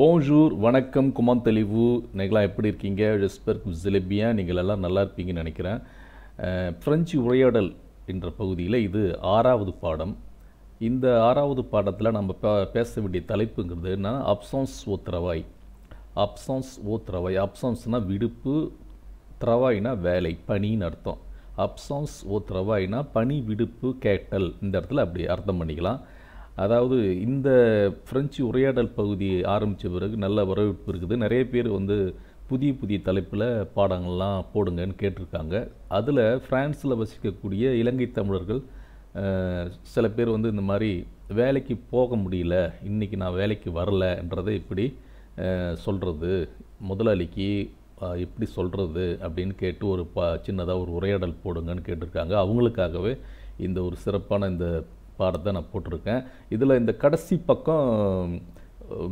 Bonjour வணக்கம் குமான் தெளிவு நீங்களாம் எப்படி இருக்கீங்க ஜெஸ்பர் ஜிலேபியா நீங்கள் எல்லாம் நல்லா இருப்பீங்கன்னு நினைக்கிறேன் ஃப்ரெஞ்சு உரையாடல் என்ற பகுதியில் இது ஆறாவது பாடம் இந்த ஆறாவது பாடத்தில் நம்ம பேச வேண்டிய தலைப்புங்கிறது என்ன அப்சான்ஸ் ஓ திரவாய் அப்சான்ஸ் ஓ திரவாய் அப்சான்ஸ்னால் விடுப்பு திரவாய்னா வேலை பனின்னு அர்த்தம் அப்சான்ஸ் ஓ திரவாய்னா பனி விடுப்பு கேட்டல் இந்த இடத்துல அப்படி அர்த்தம் பண்ணிக்கலாம் அதாவது இந்த ஃப்ரெஞ்சு உரையாடல் பகுதி ஆரம்பித்த பிறகு நல்ல வரவேற்பு இருக்குது நிறைய பேர் வந்து புதிய புதிய தலைப்பில் பாடங்கள்லாம் போடுங்கன்னு கேட்டிருக்காங்க அதில் ஃப்ரான்ஸில் வசிக்கக்கூடிய இலங்கை தமிழர்கள் சில பேர் வந்து இந்த மாதிரி வேலைக்கு போக முடியல இன்றைக்கி நான் வேலைக்கு வரலன்றதை இப்படி சொல்கிறது முதலாளிக்கு எப்படி சொல்கிறது அப்படின்னு கேட்டு ஒரு ப சின்னதாக ஒரு உரையாடல் போடுங்கன்னு கேட்டிருக்காங்க அவங்களுக்காகவே இந்த ஒரு சிறப்பான இந்த பாடத்தை நான் போட்டிருக்கேன் இதில் இந்த கடைசி பக்கம்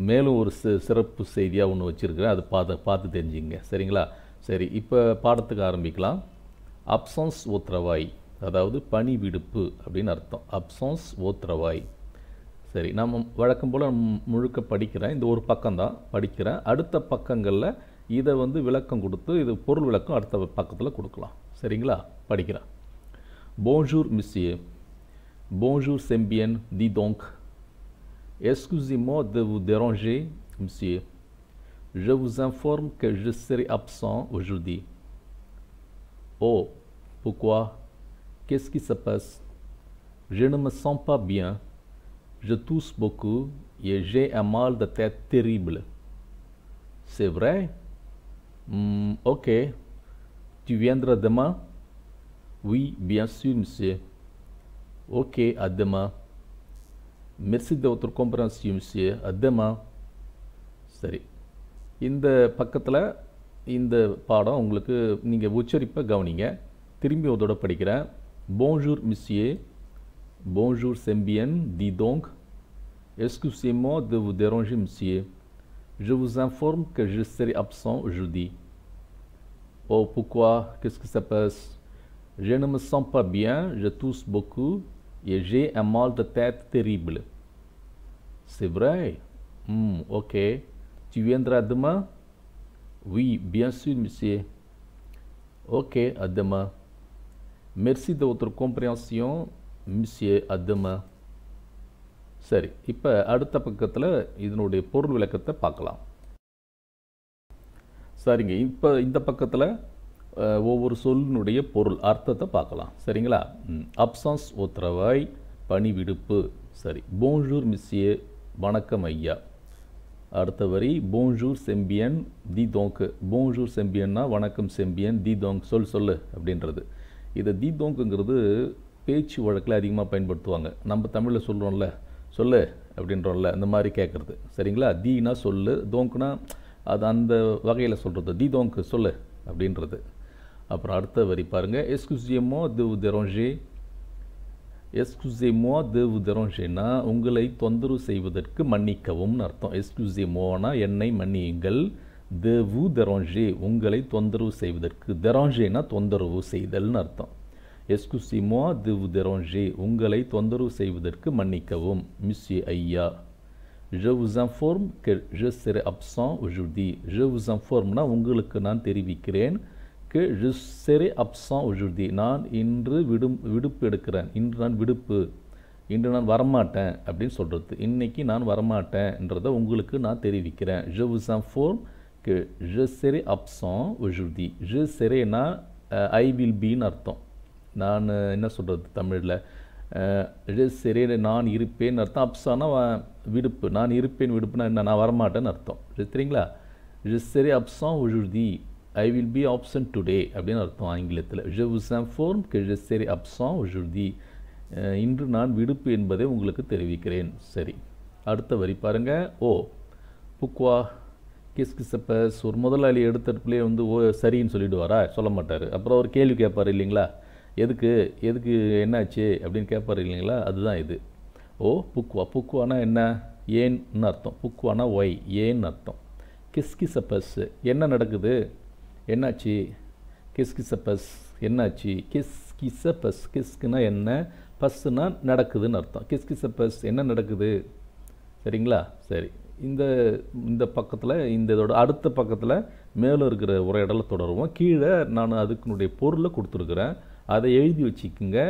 மேலும் ஒரு சி சிறப்பு செய்தியாக ஒன்று வச்சுருக்கிறேன் அது பார்த்து பார்த்து தெரிஞ்சுங்க சரிங்களா சரி இப்போ பாடத்துக்கு ஆரம்பிக்கலாம் அப்சன்ஸ் ஓத்ரவாய் அதாவது பனி விடுப்பு அப்படின்னு அர்த்தம் அப்சன்ஸ் ஓத்ரவாய் சரி நம்ம வழக்கம் போல் முழுக்க படிக்கிறேன் இந்த ஒரு பக்கம் தான் படிக்கிறேன் அடுத்த பக்கங்களில் இதை வந்து விளக்கம் கொடுத்து இது பொருள் விளக்கம் அடுத்த பக்கத்தில் கொடுக்கலாம் சரிங்களா படிக்கிறேன் போன்ஜூர் மிஸ்ஸியே Bonjour c'est bien, dis donc. Excusez-moi de vous déranger, monsieur. Je vous informe que je serai absent aujourd'hui. Oh, pourquoi Qu'est-ce qui se passe Je ne me sens pas bien. Je tousse beaucoup et j'ai un mal de tête terrible. C'est vrai hum, Ok. Tu viendras demain Oui, bien sûr, monsieur. Ok, à demain. Merci de votre compréhension, monsieur. À demain. bonjour monsieur de இந்த பாடம் உங்களுக்கு நீங்கள் உச்சரிப்பை moi திரும்பி Bonjour, monsieur. Bonjour, c'est bien. Dis donc. Excusez-moi de vous déranger, monsieur. Je vous informe que je serai absent aujourd'hui. Oh, pourquoi Qu'est-ce que ça passe Je ne me sens pas bien, je tousse beaucoup, et j'ai un mal de tête terrible. C'est vrai. Hum, ok. Tu viendras demain Oui, bien sûr, monsieur. Ok, à demain. Merci de votre compréhension, monsieur, à demain. சரி இப்போ அடுத்த பக்கத்தில் இதனுடைய பொருள் விளக்கத்தை பார்க்கலாம் சரிங்க இப்போ இந்த பக்கத்தில் ஒவ்வொரு சொல்லினுடைய பொருள் அர்த்தத்தை பார்க்கலாம் சரிங்களா அப்சான்ஸ் ஒத்தரவாய் பணிவிடுப்பு சரி போன்ஜூர் மிஸ்ஸியே வணக்கம் ஐயா அடுத்த வரி போன்ஜூர் செம்பியன் தி தோங்கு போன்ஜூர் செம்பியன்னா வணக்கம் செம்பியன் தி தோங் சொல் சொல்லு அப்படின்றது இதை தி தோங்குங்கிறது பேச்சு வழக்கில் அதிகமாக பயன்படுத்துவாங்க நம்ம தமிழில் சொல்கிறோம்ல சொல்லு அப்படின்றோம்ல இந்த மாதிரி கேட்குறது சரிங்களா தீனா சொல்லு தோங்குனா அது அந்த வகையில் சொல்கிறது தி தோங்கு சொல்லு அப்படின்றது அப்புறம் அடுத்த வரி பாருங்கள் எஸ்குசியமோ தேவு தெரோஞ்சே எஸ்குசியமோ தேவ் தெரோஞ்சேனா உங்களை தொந்தரவு செய்வதற்கு மன்னிக்கவும்னு அர்த்தம் எஸ்குசியமோனா என்னை மன்னியுங்கள் தேவு தெரோஞ்சே உங்களை தொந்தரவு செய்வதற்கு தெரோஞ்சேனா தொந்தரவு செய்தல்னு அர்த்தம் எஸ்குசிமோ தேவு தெரோஞ்சே உங்களை தொந்தரவு செய்வதற்கு மன்னிக்கவும் மிஸ்யே ஐயா Je vous informe que je serai absent aujourd'hui. Je vous informe, உங்களுக்கு நான் தெரிவிக்கிறேன் que je serai absent aujourd'hui நான் இன்று விடும் விடுப்பு எடுக்கிறேன் இன்று நான் விடுப்பு இன்று நான் வரமாட்டேன் அப்படின்னு சொல்கிறது இன்றைக்கி நான் வரமாட்டேன்ன்றதை உங்களுக்கு நான் தெரிவிக்கிறேன் je vous informe que je serai absent aujourd'hui je செரேனா ஐ வில் பின்னு அர்த்தம் நான் என்ன சொல்கிறது தமிழில் je செரே நான் இருப்பேன் அர்த்தம் அப்சானா விடுப்பு நான் இருப்பேன் விடுப்புனா என்ன நான் வரமாட்டேன்னு அர்த்தம் சரிங்களா je serai absent aujourd'hui I will be absent today அப்படின்னு அர்த்தம் ஆங்கிலத்தில் ஜெ உசாம் ஃபோர்ம் கெழ சரி அப்சாம் உஜுர்தி இன்று நான் விடுப்பு என்பதை உங்களுக்கு தெரிவிக்கிறேன் சரி அடுத்த வரி பாருங்கள் ஓ புக்வா கிஸ் கிசப்பஸ் ஒரு முதலாளி எடுத்தப்பிலே வந்து ஓ சரின்னு சொல்லிவிடுவாரா சொல்ல மாட்டார் அப்புறம் ஒரு கேள்வி கேட்பார் இல்லைங்களா எதுக்கு எதுக்கு என்னாச்சு அப்படின்னு கேட்பார் இல்லைங்களா அதுதான் இது ஓ புக்குவா புக்குவானா என்ன ஏன்னு அர்த்தம் புக்குவானா ஒய் ஏன்னு அர்த்தம் கிஸ்கிசப்பஸ் என்ன நடக்குது என்னாச்சு கிஸ் கிஸ் பஸ் என்னாச்சு கிஸ் கிஸ் பஸ் கிஸ்க்குனா என்ன பஸ்ஸுனால் நடக்குதுன்னு அர்த்தம் கிஸ் கிஸ் பஸ் என்ன நடக்குது சரிங்களா சரி இந்த இந்த பக்கத்தில் இந்த இதோட அடுத்த பக்கத்தில் மேலே இருக்கிற இடத்துல தொடருவோம் கீழே நான் அதுக்குனுடைய பொருளை கொடுத்துருக்குறேன் அதை எழுதி வச்சுக்கோங்க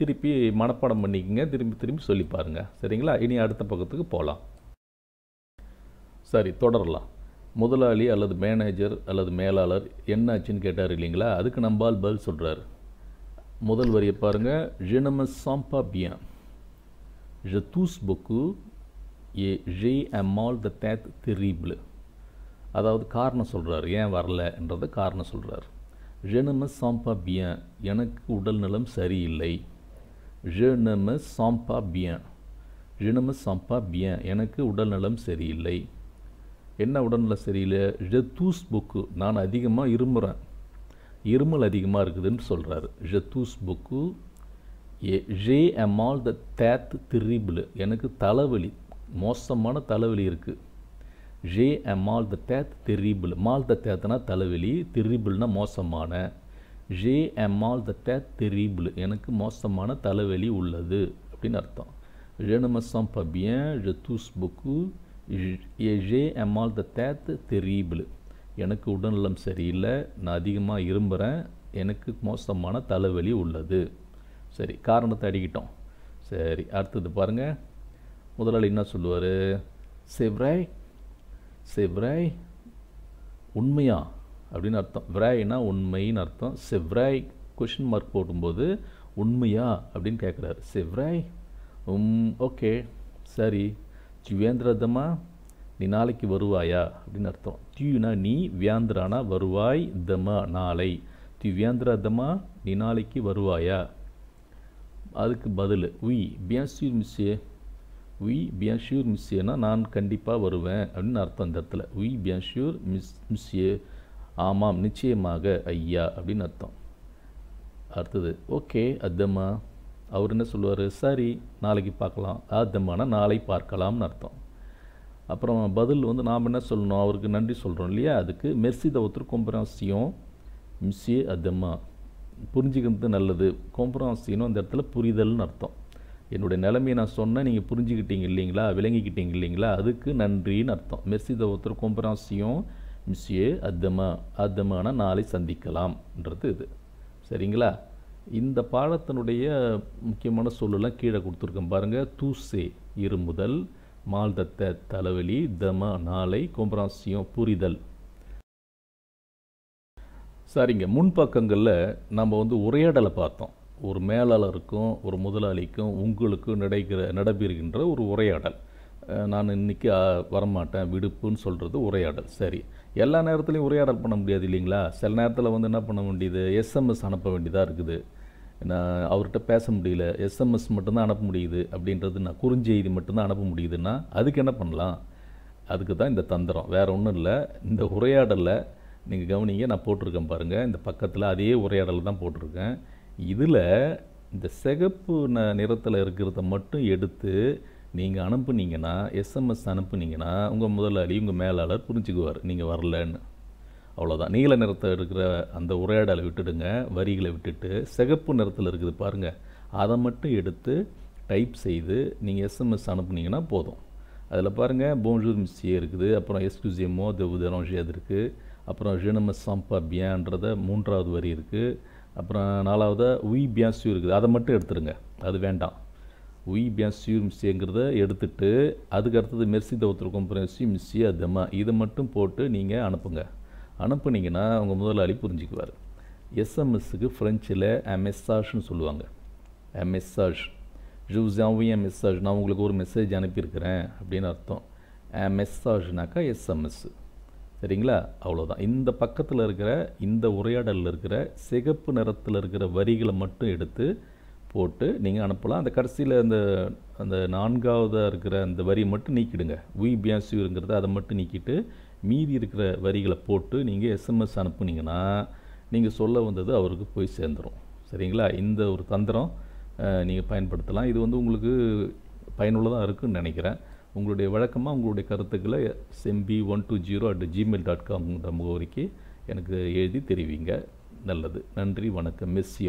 திருப்பி மனப்பாடம் பண்ணிக்கோங்க திரும்பி திரும்பி சொல்லி பாருங்கள் சரிங்களா இனி அடுத்த பக்கத்துக்கு போகலாம் சரி தொடரலாம் முதலாளி அல்லது மேனேஜர் அல்லது மேலாளர் என்னாச்சுன்னு கேட்டார் இல்லைங்களா அதுக்கு நம்பால் பதில் சொல்கிறார் முதல் வரியை பாருங்கள் ஜினம சாம்பா பியா ஜ தூஸ் புக்கு ஏ ஜெய் அம்மால் த தேத் tête அதாவது காரணம் சொல்கிறார் ஏன் வரலன்றதை காரணம் சொல்கிறார் ஜெனம சாம்பா பியன் எனக்கு உடல்நலம் சரியில்லை ஜெனம சாம்பா பியன் ஜெனம சாம்பா பியன் எனக்கு உடல்நலம் சரியில்லை என்ன உடனில் சரியில்லை ஜத்தூஸ் புக்கு நான் அதிகமாக இருமுறேன் இருமல் அதிகமாக இருக்குதுன்னு சொல்கிறாரு ஜத்தூஸ் புக்கு ஏ ஜே எம் ஆல் த தேத் திரிபிள் எனக்கு தலைவலி மோசமான தலைவலி இருக்குது ஜே எம் ஆல் த தேத் திரிபிள் மால் த தேத்னா தலைவலி திரிபிள்னா மோசமான ஜே எம் ஆல் த தேத் திரிபிள் எனக்கு மோசமான தலைவலி உள்ளது அப்படின்னு அர்த்தம் ஜெனமசம் பபியன் ஜத்தூஸ் புக்கு எஜே எம்மால் த தேத்து தெரியுபிள் எனக்கு உடல்நலம் சரியில்லை நான் அதிகமாக இரும்புகிறேன் எனக்கு மோசமான தலைவலி உள்ளது சரி காரணத்தை அடிக்கிட்டோம் சரி அடுத்தது பாருங்கள் முதலாளி என்ன சொல்லுவார் செவ்ராய் செவ்ராய் உண்மையா அப்படின்னு அர்த்தம் விராய்னா உண்மைன்னு அர்த்தம் செவ்ராய் கொஷின் மார்க் போடும்போது உண்மையா அப்படின்னு கேட்குறாரு செவ்ராய் உம் ஓகே சரி திவேந்திரதமா நீ நாளைக்கு வருவாயா அப்படின்னு அர்த்தம் தியுனா நீ வியாந்திரானா வருவாய் தமா நாளை திவேந்திரதமா நீ நாளைக்கு வருவாயா அதுக்கு பதில் உய் பியாசியூர் மிஸ்ஸே உய் பியாஷியூர் மிஸ்ஸேனா நான் கண்டிப்பாக வருவேன் அப்படின்னு அர்த்தம் அந்த இடத்துல உய் பியாஷியூர் மிஸ் மிஸ்ஸே ஆமாம் நிச்சயமாக ஐயா அப்படின்னு அர்த்தம் அடுத்தது ஓகே அதம்மா அவர் என்ன சொல்லுவார் சரி நாளைக்கு பார்க்கலாம் ஆத்தமான நாளை பார்க்கலாம்னு அர்த்தம் அப்புறம் பதில் வந்து நாம் என்ன சொல்லணும் அவருக்கு நன்றி சொல்கிறோம் இல்லையா அதுக்கு மெர்சி தவத்தர் கொம்பராசியம் மிஸ்ஸே அதம்மா புரிஞ்சுக்கிறது நல்லது கொம்பராசியனும் அந்த இடத்துல புரிதல்னு அர்த்தம் என்னுடைய நிலைமையை நான் சொன்னேன் நீங்கள் புரிஞ்சுக்கிட்டீங்க இல்லைங்களா விளங்கிக்கிட்டீங்க இல்லைங்களா அதுக்கு நன்றின்னு அர்த்தம் மெர்சி தவத்தர் கொம்பராசியம் மிஸ்ஸே அதம்மா அதமான நாளை சந்திக்கலாம்ன்றது இது சரிங்களா இந்த பாடத்தினுடைய முக்கியமான சொல்லெல்லாம் கீழே கொடுத்துருக்கேன் பாருங்கள் தூசே இருமுதல் மால்தத்த தலைவலி தம நாளை கொம்பராசியம் புரிதல் சரிங்க முன்பக்கங்களில் நம்ம வந்து உரையாடலை பார்த்தோம் ஒரு மேலாளருக்கும் ஒரு முதலாளிக்கும் உங்களுக்கும் நடைகிற நடைபெறுகின்ற ஒரு உரையாடல் நான் இன்றைக்கி வரமாட்டேன் விடுப்புன்னு சொல்கிறது உரையாடல் சரி எல்லா நேரத்துலையும் உரையாடல் பண்ண முடியாது இல்லைங்களா சில நேரத்தில் வந்து என்ன பண்ண வேண்டியது எஸ்எம்எஸ் அனுப்ப வேண்டியதாக இருக்குது நான் அவர்கிட்ட பேச முடியல எஸ்எம்எஸ் மட்டும்தான் அனுப்ப முடியுது அப்படின்றது நான் குறுஞ்செய்தி மட்டும்தான் அனுப்ப முடியுதுன்னா அதுக்கு என்ன பண்ணலாம் அதுக்கு தான் இந்த தந்திரம் வேறு ஒன்றும் இல்லை இந்த உரையாடலில் நீங்கள் கவனிங்க நான் போட்டிருக்கேன் பாருங்கள் இந்த பக்கத்தில் அதே உரையாடல் தான் போட்டிருக்கேன் இதில் இந்த சிகப்பு ந நிறத்தில் இருக்கிறத மட்டும் எடுத்து நீங்கள் அனுப்புனீங்கன்னா எஸ்எம்எஸ் அனுப்புனீங்கன்னா உங்கள் முதலாளி உங்கள் மேலாளர் புரிஞ்சுக்குவார் நீங்கள் வரலன்னு அவ்வளோதான் நீல நிறத்தில் இருக்கிற அந்த உரையாடலை விட்டுடுங்க வரிகளை விட்டுட்டு சிகப்பு நிறத்தில் இருக்குது பாருங்கள் அதை மட்டும் எடுத்து டைப் செய்து நீங்கள் எஸ்எம்எஸ் அனுப்புனீங்கன்னா போதும் அதில் பாருங்கள் போன்ஜூர் மிஸ்ஸியே இருக்குது அப்புறம் எஸ்குசியமோ தெவுதரஞ்சே அது இருக்குது அப்புறம் ஜெனமஸ் சாம்பா பியான்றத மூன்றாவது வரி இருக்குது அப்புறம் நாலாவது உய் பியாசியும் இருக்குது அதை மட்டும் எடுத்துருங்க அது வேண்டாம் உய் சியூர் மிஸ்ஸிங்கிறத எடுத்துட்டு அதுக்கு அடுத்தது மெர்சி தவத்தில் கொம்பரசி மிஸ்ஸியா தமா இதை மட்டும் போட்டு நீங்கள் அனுப்புங்க அனுப்புனீங்கன்னா உங்கள் முதலாளி புரிஞ்சுக்குவார் எஸ்எம்எஸ்ஸுக்கு ஃப்ரெஞ்சில் மெஸ்ஸாஜ்னு சொல்லுவாங்க மெஸ்ஸாஜ் என் மெசாஜ் நான் உங்களுக்கு ஒரு மெசேஜ் அனுப்பியிருக்கிறேன் அப்படின்னு அர்த்தம் மெசாஜ்னாக்கா எஸ்எம்எஸ் சரிங்களா அவ்வளோதான் இந்த பக்கத்தில் இருக்கிற இந்த உரையாடலில் இருக்கிற சிகப்பு நிறத்தில் இருக்கிற வரிகளை மட்டும் எடுத்து போட்டு நீங்கள் அனுப்பலாம் அந்த கடைசியில் அந்த அந்த நான்காவதாக இருக்கிற அந்த வரியை மட்டும் நீக்கிடுங்க வி அதை மட்டும் நீக்கிட்டு மீதி இருக்கிற வரிகளை போட்டு நீங்கள் எஸ்எம்எஸ் அனுப்புனீங்கன்னா நீங்கள் சொல்ல வந்தது அவருக்கு போய் சேர்ந்துடும் சரிங்களா இந்த ஒரு தந்திரம் நீங்கள் பயன்படுத்தலாம் இது வந்து உங்களுக்கு பயனுள்ளதாக இருக்குன்னு நினைக்கிறேன் உங்களுடைய வழக்கமாக உங்களுடைய கருத்துக்களை Sembi one two zero at Gmail dot காம்ன்ற முகவரிக்கு எனக்கு எழுதி தெரிவிங்க நல்லது நன்றி வணக்கம் மிஸ்